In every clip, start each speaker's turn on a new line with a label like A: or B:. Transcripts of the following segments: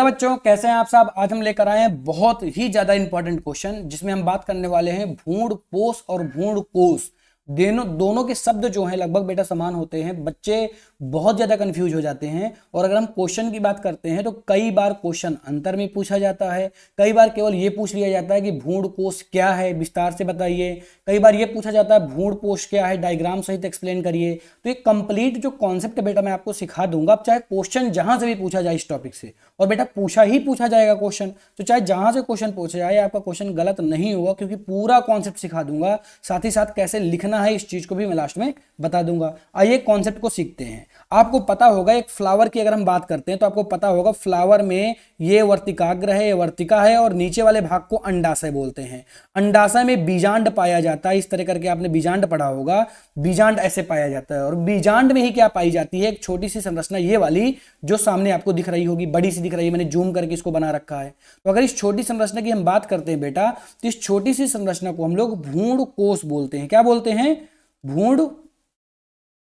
A: hello बच्चों कैसे हैं आप साहब आज हम लेकर आए हैं बहुत ही ज्यादा इंपॉर्टेंट क्वेश्चन जिसमें हम बात करने वाले हैं भूड पोष और भूड कोष दोनों दोनों के शब्द जो हैं लगभग बेटा समान होते हैं बच्चे बहुत ज़्यादा कंफ्यूज हो जाते हैं और अगर हम क्वेश्चन की बात करते हैं तो कई बार क्वेश्चन अंतर में पूछा जाता है कई बार केवल ये पूछ लिया जाता है कि भूण कोष क्या है विस्तार से बताइए कई बार ये पूछा जाता है भूण कोष क्या है डायग्राम सहित एक्सप्लेन करिए तो ये कंप्लीट जो कॉन्सेप्ट है बेटा मैं आपको सिखा दूंगा आप चाहे क्वेश्चन जहां से भी पूछा जाए इस टॉपिक से और बेटा पूछा ही पूछा जाएगा क्वेश्चन तो चाहे जहां से क्वेश्चन पूछा जाए आपका क्वेश्चन गलत नहीं होगा क्योंकि पूरा कॉन्सेप्ट सिखा दूंगा साथ ही साथ कैसे लिखना है इस चीज़ को भी मैं लास्ट में बता दूंगा आइए कॉन्सेप्ट को सीखते हैं आपको पता होगा एक फ्लावर की अगर हम बात करते हैं तो आपको पता होगा फ्लावर में ये वर्तिकाग्र है ये वर्तिका है और नीचे वाले भाग को अंडाशय बोलते हैं अंडाशय में बीजांड पाया जाता है इस तरह करके आपने बीजांड पढ़ा होगा बीजांड ऐसे पाया जाता है और बीजांड में ही क्या पाई जाती है एक छोटी सी संरचना ये वाली जो सामने आपको दिख रही होगी बड़ी सी दिख रही है मैंने जूम करके इसको बना रखा है तो अगर इस छोटी संरचना की हम बात करते हैं बेटा तो इस छोटी सी संरचना को हम लोग भूण कोष बोलते हैं क्या बोलते हैं भूण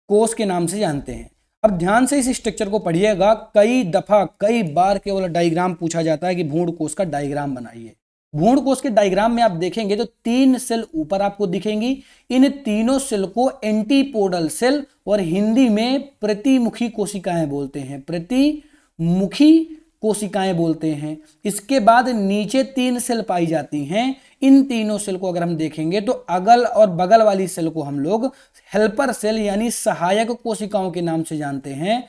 A: कोस के नाम से जानते हैं अब ध्यान से इस स्ट्रक्चर को पढ़िएगा कई दफा कई बार केवल डायग्राम पूछा जाता है कि भूण कोष का डायग्राम बनाइए भूण कोष के डायग्राम में आप देखेंगे तो तीन सेल ऊपर आपको दिखेंगी इन तीनों सेल को एंटीपोडल सेल और हिंदी में प्रतिमुखी कोशिकाएं बोलते हैं प्रतिमुखी कोशिकाएं बोलते हैं इसके बाद नीचे तीन सेल पाई जाती हैं इन तीनों सेल को अगर हम देखेंगे तो अगल और बगल वाली सेल को हम लोग हेल्पर सेल यानी सहायक कोशिकाओं के नाम से जानते हैं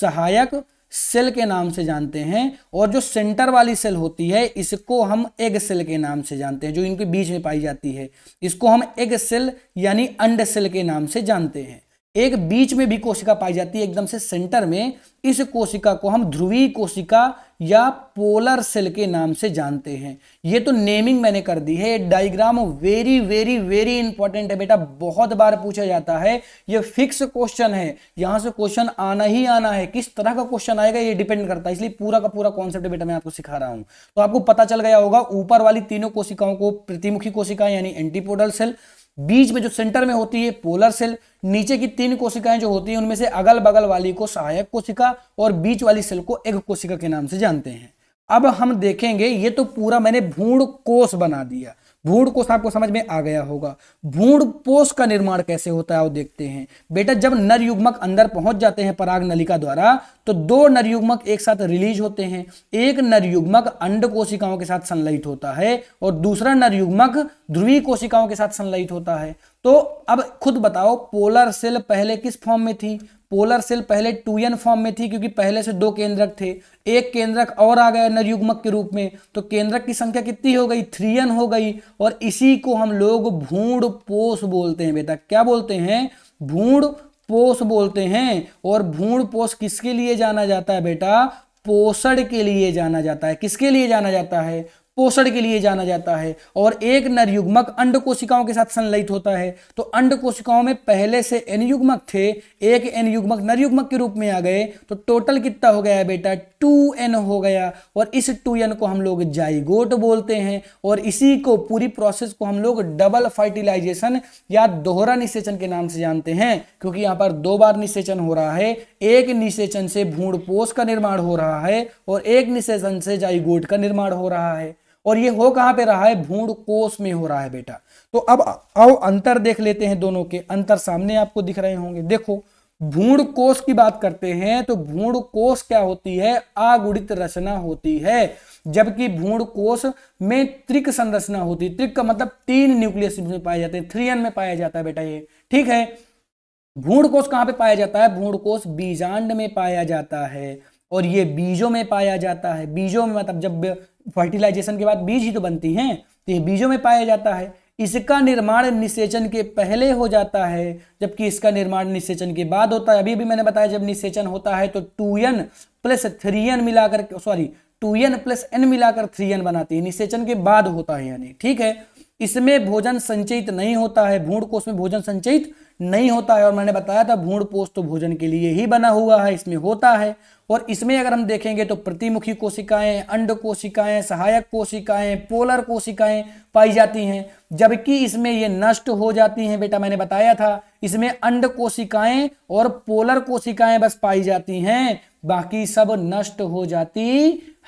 A: सहायक सेल के नाम से जानते हैं और जो सेंटर वाली सेल होती है इसको हम एग सेल के नाम से जानते हैं जो इनके बीच में पाई जाती है इसको हम एग सेल यानी अंड सेल के नाम से जानते हैं एक बीच में भी कोशिका पाई जाती है एकदम से सेंटर में इस कोशिका को हम ध्रुवी कोशिका या पोलर सेल के नाम से जानते हैं ये तो नेमिंग मैंने कर दी है diagram very very very important है बेटा बहुत बार पूछा जाता है ये फिक्स क्वेश्चन है यहां से क्वेश्चन आना ही आना है किस तरह का क्वेश्चन आएगा ये डिपेंड करता है इसलिए पूरा का पूरा कॉन्सेप्ट बेटा मैं आपको सिखा रहा हूं तो आपको पता चल गया होगा ऊपर वाली तीनों कोशिकाओं को प्रतिमुखी कोशिका यानी एंटीपोडल सेल बीच में जो सेंटर में होती है पोलर सेल नीचे की तीन कोशिकाएं जो होती है उनमें से अगल बगल वाली को सहायक कोशिका और बीच वाली सेल को एक कोशिका के नाम से जानते हैं अब हम देखेंगे ये तो पूरा मैंने भूण कोश बना दिया भूण कोश आपको समझ में आ गया होगा भूण पोष का निर्माण कैसे होता है वो देखते हैं बेटा जब नरयुग्मक अंदर पहुंच जाते हैं पराग नलिका द्वारा तो दो नरयुग्मक एक साथ रिलीज होते हैं एक नरयुग्मक अंड कोशिकाओं के साथ संलयित होता है और दूसरा नरयुग्मक ध्रुवी कोशिकाओं के साथ संलयित होता है तो अब खुद बताओ पोलर सेल पहले किस फॉर्म में थी पोलर सेल पहले टू एन फॉर्म में थी क्योंकि पहले से दो केंद्रक थे एक केंद्रक और आ गया नरयुग्मक के रूप में तो केंद्रक की संख्या कितनी हो गई थ्री एन हो गई और इसी को हम लोग भूड पोष बोलते हैं बेटा क्या बोलते हैं भूड पोष बोलते हैं और भूड पोष किसके लिए जाना जाता है बेटा पोषण के लिए जाना जाता है किसके लिए जाना जाता है पोषण के लिए जाना जाता है और एक नर युग्मक अंड कोशिकाओं के साथ संलयित होता है तो अंड कोशिकाओं में पहले से एन युग्मक थे एक एन युग्मक नर युग्मक के रूप में आ गए तो टोटल कितना हो गया बेटा टू एन हो गया और इस टू एन को हम लोग जाइगोट बोलते हैं और इसी को पूरी प्रोसेस को हम लोग डबल फर्टिलाइजेशन या दोहरा निषेचन के नाम से जानते हैं क्योंकि यहाँ पर दो बार निषेचन हो रहा है एक निषेचन से भूण का निर्माण हो रहा है और एक निषेचन से जाइगोट का निर्माण हो रहा है और ये हो कहाँ पे रहा है भूण कोष में हो रहा है बेटा तो अब आओ अंतर देख लेते हैं दोनों के अंतर सामने आपको दिख रहे होंगे देखो भूण कोष की बात करते हैं तो भूण कोष क्या होती है आगुड़ित रचना होती है जबकि भूण कोष में त्रिक संरचना होती है त्रिक का मतलब तीन न्यूक्लियस में पाए जाते हैं थ्री एन में पाया जाता है बेटा ये ठीक है भूण कोष कहाँ पे पाया जाता है भूण कोष बीजांड में पाया जाता है और ये बीजों में पाया जाता है बीजों में मतलब जब फर्टिलाइजेशन के बाद बीज ही तो बनती हैं तो ये बीजों में पाया जाता है इसका निर्माण निषेचन के पहले हो जाता है जबकि इसका निर्माण निषेचन के बाद होता है अभी भी मैंने बताया जब निषेचन होता है तो two N plus three N मिलाकर sorry two N plus N मिलाकर थ्री एन बनाती है निषेचन के बाद होता है यानी ठीक है इसमें भोजन संचयित नहीं होता है भूण कोष में भोजन संचयित नहीं होता है और मैंने बताया था भूण पोस्त तो भोजन के लिए ही बना हुआ है इसमें होता है और इसमें अगर हम देखेंगे तो प्रतिमुखी कोशिकाएं अंड कोशिकाएं सहायक कोशिकाएं पोलर कोशिकाएं पाई जाती हैं जबकि इसमें ये नष्ट हो जाती हैं बेटा मैंने बताया था इसमें अंड कोशिकाएं और पोलर कोशिकाएं बस पाई जाती हैं बाकी सब नष्ट हो जाती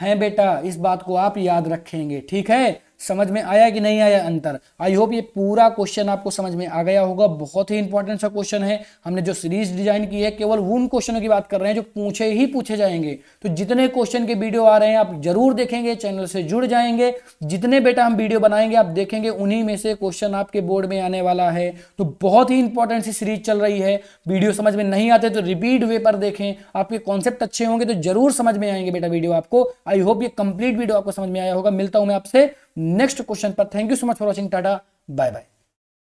A: हैं बेटा इस बात को आप याद रखेंगे ठीक है समझ में आया कि नहीं आया अंतर आई होप ये पूरा क्वेश्चन आपको समझ में आ गया होगा बहुत ही इंपॉर्टेंट सा क्वेश्चन है हमने जो सीरीज डिजाइन की है केवल उन क्वेश्चनों की बात कर रहे हैं जो पूछे ही पूछे जाएंगे तो जितने क्वेश्चन के वीडियो आ रहे हैं आप जरूर देखेंगे चैनल से जुड़ जाएंगे जितने बेटा हम वीडियो बनाएंगे आप देखेंगे उन्हीं में से क्वेश्चन आपके बोर्ड में आने वाला है तो बहुत ही इंपॉर्टेंट सी सीरीज चल रही है वीडियो समझ में नहीं आते तो रिपीट वे पर देखें आपके कॉन्सेप्ट अच्छे होंगे तो जरूर समझ में आएंगे बेटा वीडियो आपको आई होप ये कंप्लीट वीडियो आपको समझ में आया होगा मिलता हूं मैं आपसे नेक्स्ट क्वेश्चन पर thank you so much for watching tata bye bye